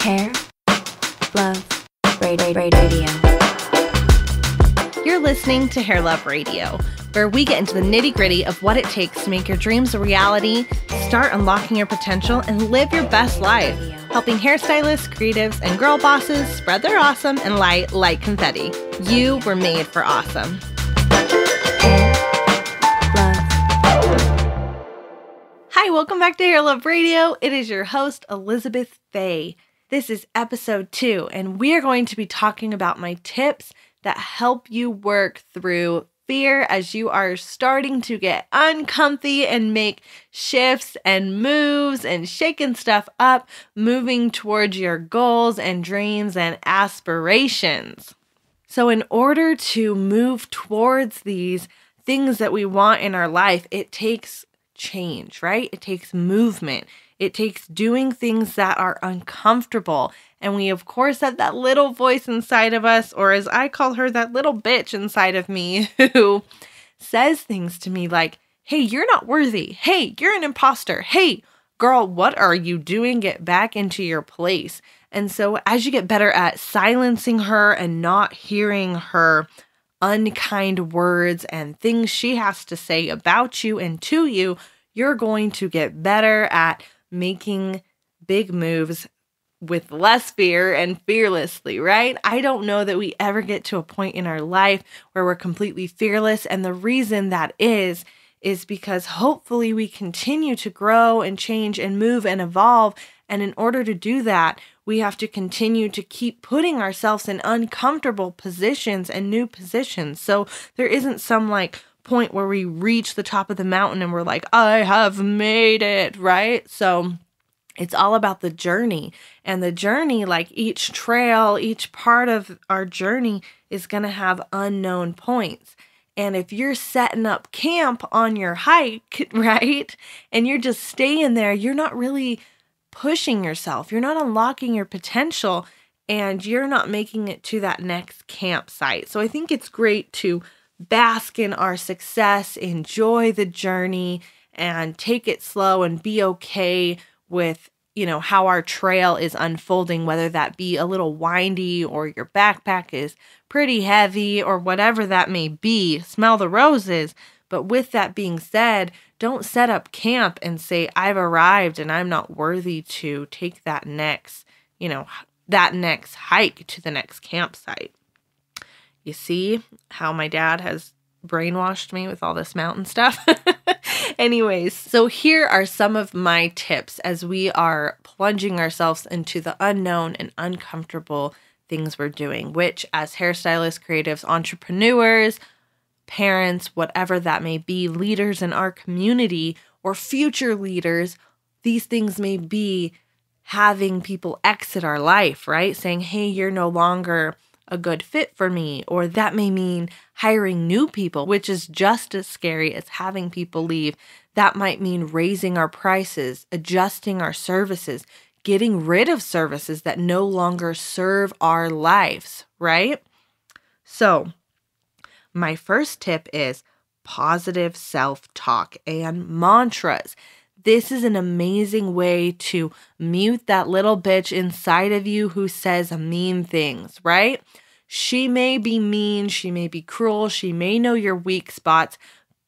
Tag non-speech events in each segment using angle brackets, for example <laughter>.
Hair. Love. Radio. You're listening to Hair Love Radio, where we get into the nitty gritty of what it takes to make your dreams a reality, start unlocking your potential, and live your best life, helping hairstylists, creatives, and girl bosses spread their awesome and light like confetti. You were made for awesome. Hi, welcome back to Hair Love Radio. It is your host, Elizabeth Faye. This is episode two, and we are going to be talking about my tips that help you work through fear as you are starting to get uncomfy and make shifts and moves and shaking stuff up, moving towards your goals and dreams and aspirations. So, in order to move towards these things that we want in our life, it takes change, right? It takes movement. It takes doing things that are uncomfortable. And we, of course, have that little voice inside of us, or as I call her, that little bitch inside of me, <laughs> who says things to me like, hey, you're not worthy. Hey, you're an imposter. Hey, girl, what are you doing? Get back into your place. And so, as you get better at silencing her and not hearing her unkind words and things she has to say about you and to you, you're going to get better at making big moves with less fear and fearlessly, right? I don't know that we ever get to a point in our life where we're completely fearless. And the reason that is, is because hopefully we continue to grow and change and move and evolve. And in order to do that, we have to continue to keep putting ourselves in uncomfortable positions and new positions. So there isn't some like point where we reach the top of the mountain and we're like, I have made it, right? So it's all about the journey. And the journey, like each trail, each part of our journey is going to have unknown points. And if you're setting up camp on your hike, <laughs> right, and you're just staying there, you're not really pushing yourself, you're not unlocking your potential, and you're not making it to that next campsite. So I think it's great to bask in our success, enjoy the journey, and take it slow and be okay with you know how our trail is unfolding whether that be a little windy or your backpack is pretty heavy or whatever that may be smell the roses but with that being said don't set up camp and say i've arrived and i'm not worthy to take that next you know that next hike to the next campsite you see how my dad has brainwashed me with all this mountain stuff. <laughs> Anyways, so here are some of my tips as we are plunging ourselves into the unknown and uncomfortable things we're doing, which, as hairstylists, creatives, entrepreneurs, parents, whatever that may be, leaders in our community or future leaders, these things may be having people exit our life, right? Saying, hey, you're no longer a good fit for me, or that may mean hiring new people, which is just as scary as having people leave. That might mean raising our prices, adjusting our services, getting rid of services that no longer serve our lives, right? So, my first tip is positive self talk and mantras. This is an amazing way to mute that little bitch inside of you who says mean things, right? She may be mean, she may be cruel, she may know your weak spots,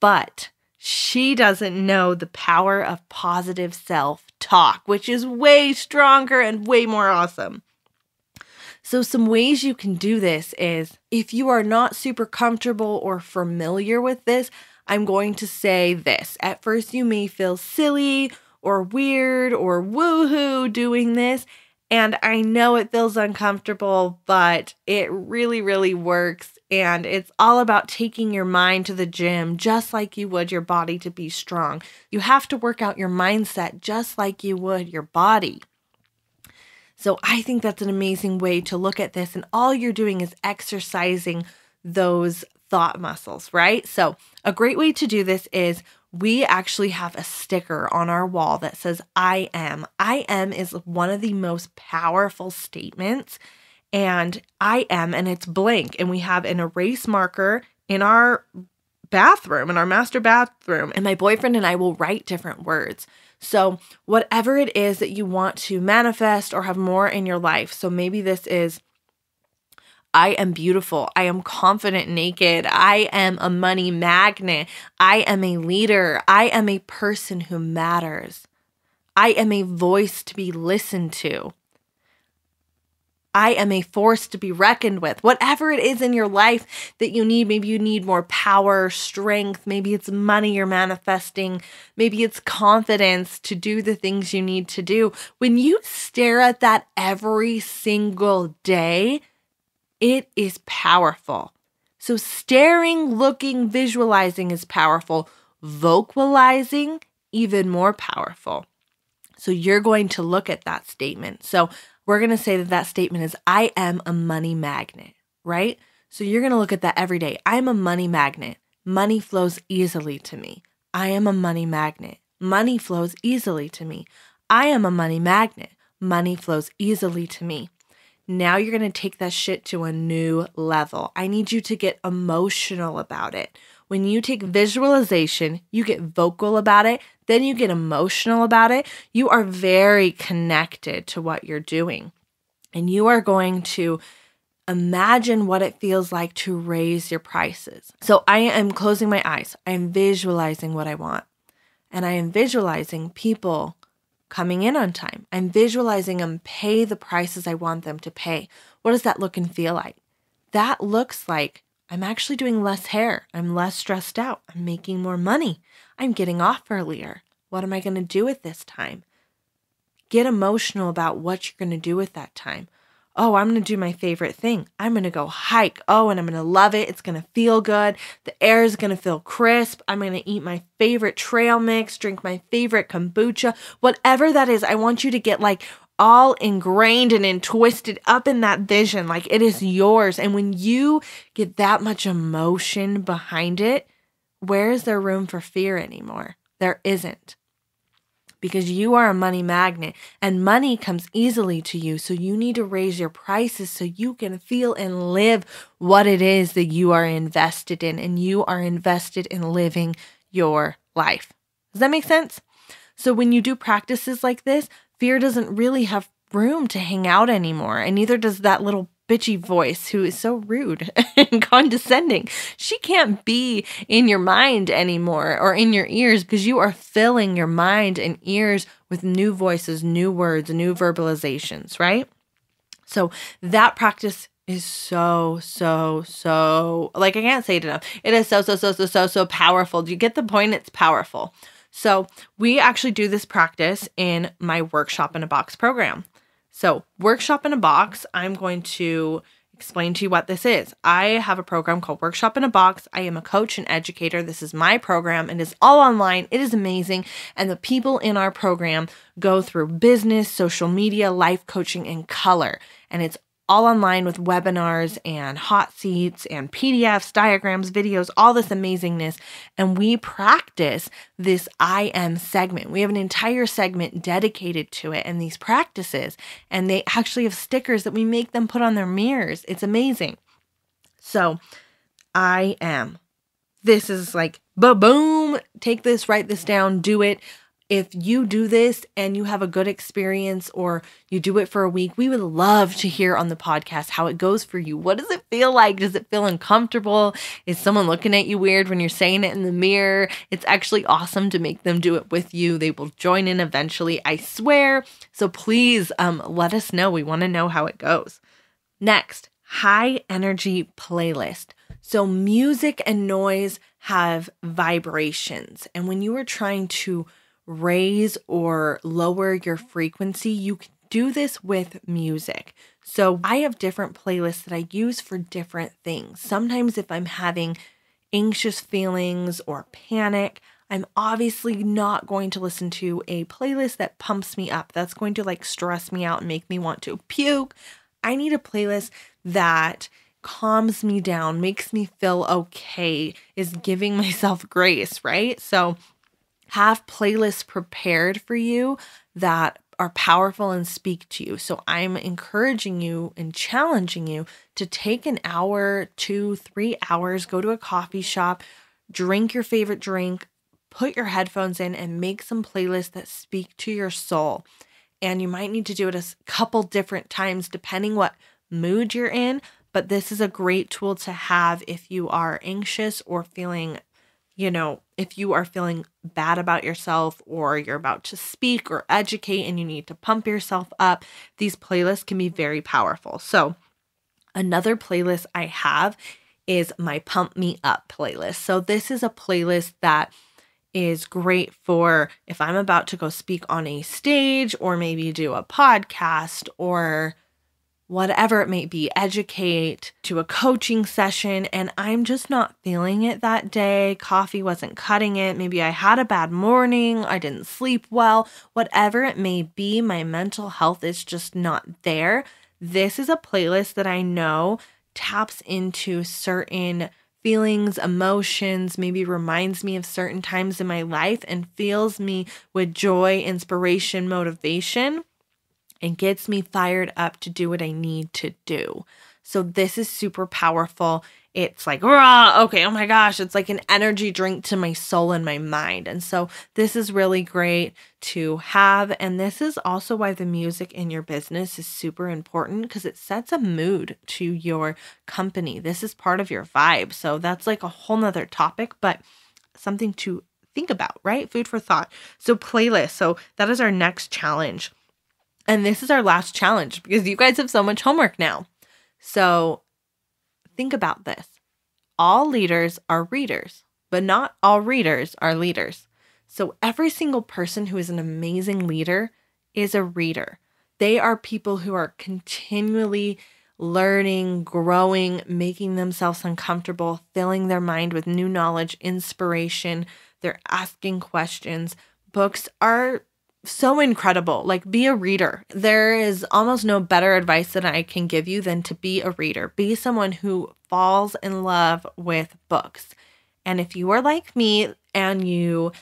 but she doesn't know the power of positive self talk, which is way stronger and way more awesome. So, some ways you can do this is if you are not super comfortable or familiar with this, I'm going to say this. At first, you may feel silly or weird or woohoo doing this. And I know it feels uncomfortable, but it really, really works. And it's all about taking your mind to the gym just like you would your body to be strong. You have to work out your mindset just like you would your body. So I think that's an amazing way to look at this. And all you're doing is exercising those thought muscles, right? So, a great way to do this is we actually have a sticker on our wall that says I am. I am is one of the most powerful statements. And I am, and it's blank. And we have an erase marker in our bathroom, in our master bathroom. And my boyfriend and I will write different words. So, whatever it is that you want to manifest or have more in your life. So, maybe this is I am beautiful. I am confident naked. I am a money magnet. I am a leader. I am a person who matters. I am a voice to be listened to. I am a force to be reckoned with. Whatever it is in your life that you need, maybe you need more power, strength, maybe it's money you're manifesting, maybe it's confidence to do the things you need to do. When you stare at that every single day, it is powerful. So, staring, looking, visualizing is powerful. Vocalizing, even more powerful. So, you're going to look at that statement. So, we're going to say that that statement is I am a money magnet, right? So, you're going to look at that every day. I'm a money magnet. Money flows easily to me. I am a money magnet. Money flows easily to me. I am a money magnet. Money flows easily to me. Now you're going to take that shit to a new level. I need you to get emotional about it. When you take visualization, you get vocal about it, then you get emotional about it. You are very connected to what you're doing. And you are going to imagine what it feels like to raise your prices. So I am closing my eyes. I am visualizing what I want. And I am visualizing people coming in on time. I'm visualizing them pay the prices I want them to pay. What does that look and feel like? That looks like I'm actually doing less hair. I'm less stressed out. I'm making more money. I'm getting off earlier. What am I going to do with this time? Get emotional about what you're going to do with that time. Oh, I'm going to do my favorite thing. I'm going to go hike. Oh, and I'm going to love it. It's going to feel good. The air is going to feel crisp. I'm going to eat my favorite trail mix, drink my favorite kombucha, whatever that is. I want you to get like all ingrained and entwisted twisted up in that vision. Like it is yours. And when you get that much emotion behind it, where is there room for fear anymore? There isn't because you are a money magnet and money comes easily to you. So you need to raise your prices so you can feel and live what it is that you are invested in and you are invested in living your life. Does that make sense? So when you do practices like this, fear doesn't really have room to hang out anymore. And neither does that little bitchy voice who is so rude <laughs> and condescending. She can't be in your mind anymore or in your ears because you are filling your mind and ears with new voices, new words, new verbalizations, right? So that practice is so so so like I can't say it enough. It is so so so so so so powerful. Do you get the point? It's powerful. So, we actually do this practice in my workshop in a box program. So, workshop in a box, I'm going to explain to you what this is. I have a program called Workshop in a Box. I am a coach and educator. This is my program. It is all online. It is amazing. And the people in our program go through business, social media, life coaching, and color. And it's all online with webinars and hot seats and PDFs, diagrams, videos, all this amazingness. And we practice this I am segment. We have an entire segment dedicated to it and these practices. And they actually have stickers that we make them put on their mirrors. It's amazing. So, I am. This is like, ba boom, take this, write this down, do it if you do this and you have a good experience or you do it for a week, we would love to hear on the podcast how it goes for you. What does it feel like? Does it feel uncomfortable? Is someone looking at you weird when you're saying it in the mirror? It's actually awesome to make them do it with you. They will join in eventually, I swear. So please um, let us know. We want to know how it goes. Next, high energy playlist. So, music and noise have vibrations. And when you are trying to raise or lower your frequency, you can do this with music. So I have different playlists that I use for different things. Sometimes, if I'm having anxious feelings or panic, I'm obviously not going to listen to a playlist that pumps me up. That's going to like stress me out and make me want to puke. I need a playlist that calms me down, makes me feel okay, is giving <laughs> myself grace, right? So have playlists prepared for you that are powerful and speak to you. So I'm encouraging you and challenging you to take an hour, two, three hours, go to a coffee shop, drink your favorite drink, put your headphones in, and make some playlists that speak to your soul. And you might need to do it a couple different times depending what mood you're in, but this is a great tool to have if you are anxious or feeling you know, if you are feeling bad about yourself or you're about to speak or educate and you need to pump yourself up, these playlists can be very powerful. So, another playlist I have is my Pump Me Up playlist. So, this is a playlist that is great for if I'm about to go speak on a stage or maybe do a podcast or whatever it may be, educate, to a coaching session, and I'm just not feeling it that day. Coffee wasn't cutting it. Maybe I had a bad morning. I didn't sleep well. Whatever it may be, my mental health is just not there. This is a playlist that I know taps into certain feelings, emotions, maybe reminds me of certain times in my life and fills me with joy, inspiration, motivation and gets me fired up to do what I need to do. So this is super powerful. It's like, raw, okay, oh my gosh, it's like an energy drink to my soul and my mind. And so this is really great to have. And this is also why the music in your business is super important because it sets a mood to your company. This is part of your vibe. So that's like a whole nother topic, but something to think about, right? Food for thought. So playlist. So that is our next challenge. And this is our last challenge because you guys have so much homework now. So think about this all leaders are readers, but not all readers are leaders. So every single person who is an amazing leader is a reader. They are people who are continually learning, growing, making themselves uncomfortable, filling their mind with new knowledge, inspiration. They're asking questions. Books are so incredible. Like, be a reader. There is almost no better advice that I can give you than to be a reader. Be someone who falls in love with books. And if you are like me and you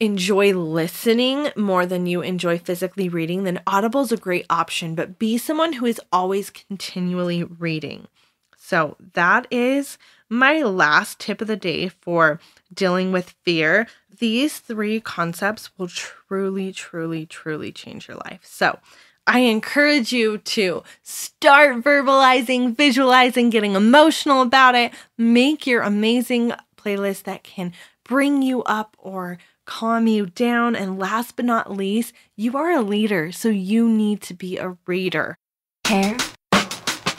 enjoy listening more than you enjoy physically reading, then Audible is a great option. But be someone who is always continually reading. So, that is my last tip of the day for dealing with fear, these three concepts will truly, truly, truly change your life. So, I encourage you to start verbalizing, visualizing, getting emotional about it. Make your amazing playlist that can bring you up or calm you down. And last but not least, you are a leader, so you need to be a reader. Care,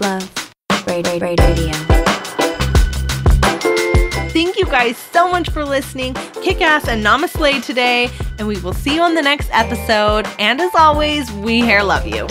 love, radio. radio. Thank you guys so much for listening. Kick ass and namaste today, and we will see you on the next episode. And as always, we hair love you.